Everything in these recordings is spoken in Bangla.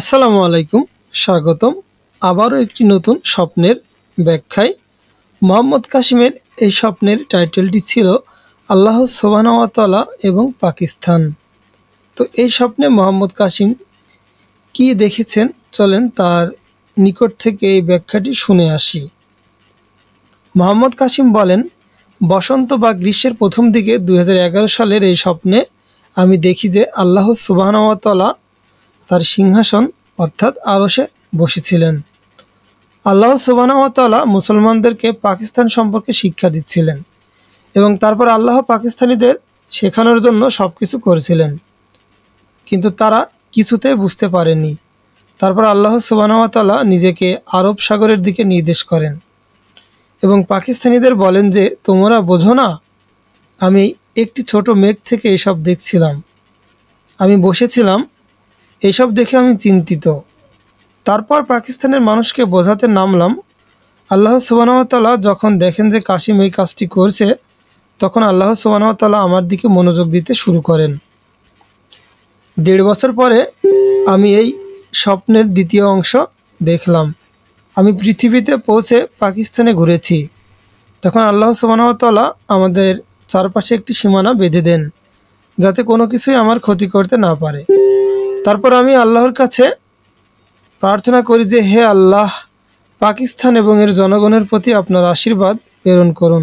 আসসালামু আলাইকুম স্বাগতম আবারও একটি নতুন স্বপ্নের ব্যাখ্যায় মোহাম্মদ কাশিমের এই স্বপ্নের টাইটেলটি ছিল আল্লাহ সোবানাওয়াতলা এবং পাকিস্তান তো এই স্বপ্নে মোহাম্মদ কাশিম কি দেখেছেন চলেন তার নিকট থেকে এই ব্যাখ্যাটি শুনে আসি মোহাম্মদ কাশিম বলেন বসন্ত বা গ্রীষ্মের প্রথম দিকে দু সালের এই স্বপ্নে আমি দেখি যে আল্লাহ সুবাহনতলা তার সিংহাসন অর্থাৎ আরসে বসেছিলেন আল্লাহ সুবানাওয়াতালা মুসলমানদেরকে পাকিস্তান সম্পর্কে শিক্ষা দিচ্ছিলেন এবং তারপর আল্লাহ পাকিস্তানিদের শেখানোর জন্য সব কিছু করেছিলেন কিন্তু তারা কিছুতে বুঝতে পারেনি তারপর আল্লাহ সুবানাওয়াতালা নিজেকে আরব সাগরের দিকে নির্দেশ করেন এবং পাকিস্তানিদের বলেন যে তোমরা বোঝো না আমি একটি ছোট মেঘ থেকে এসব দেখছিলাম আমি বসেছিলাম এসব দেখে আমি চিন্তিত তারপর পাকিস্তানের মানুষকে বোঝাতে নামলাম আল্লাহ সুবানতাল্লাহ যখন দেখেন যে কাশিম এই কাজটি করছে তখন আল্লাহ সুবানতাল্লাহ আমার দিকে মনোযোগ দিতে শুরু করেন দেড় বছর পরে আমি এই স্বপ্নের দ্বিতীয় অংশ দেখলাম আমি পৃথিবীতে পৌঁছে পাকিস্তানে ঘুরেছি তখন আল্লাহ সুবানতাল্লাহ আমাদের চারপাশে একটি সীমানা বেঁধে দেন যাতে কোনো কিছুই আমার ক্ষতি করতে না পারে তারপর আমি আল্লাহর কাছে প্রার্থনা করি যে হে আল্লাহ পাকিস্তান এবং এর জনগণের প্রতি আপনার আশীর্বাদ প্রেরণ করুন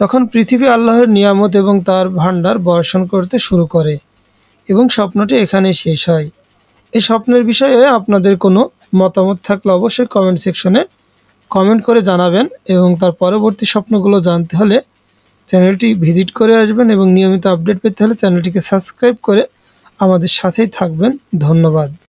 তখন পৃথিবী আল্লাহর নিয়ামত এবং তার ভাণ্ডার বর্ষণ করতে শুরু করে এবং স্বপ্নটি এখানে শেষ হয় এই স্বপ্নের বিষয়ে আপনাদের কোনো মতামত থাকলে অবশ্যই কমেন্ট সেকশনে কমেন্ট করে জানাবেন এবং তার পরবর্তী স্বপ্নগুলো জানতে হলে চ্যানেলটি ভিজিট করে আসবেন এবং নিয়মিত আপডেট পেতে হলে চ্যানেলটিকে সাবস্ক্রাইব করে আমাদের সাথেই থাকবেন ধন্যবাদ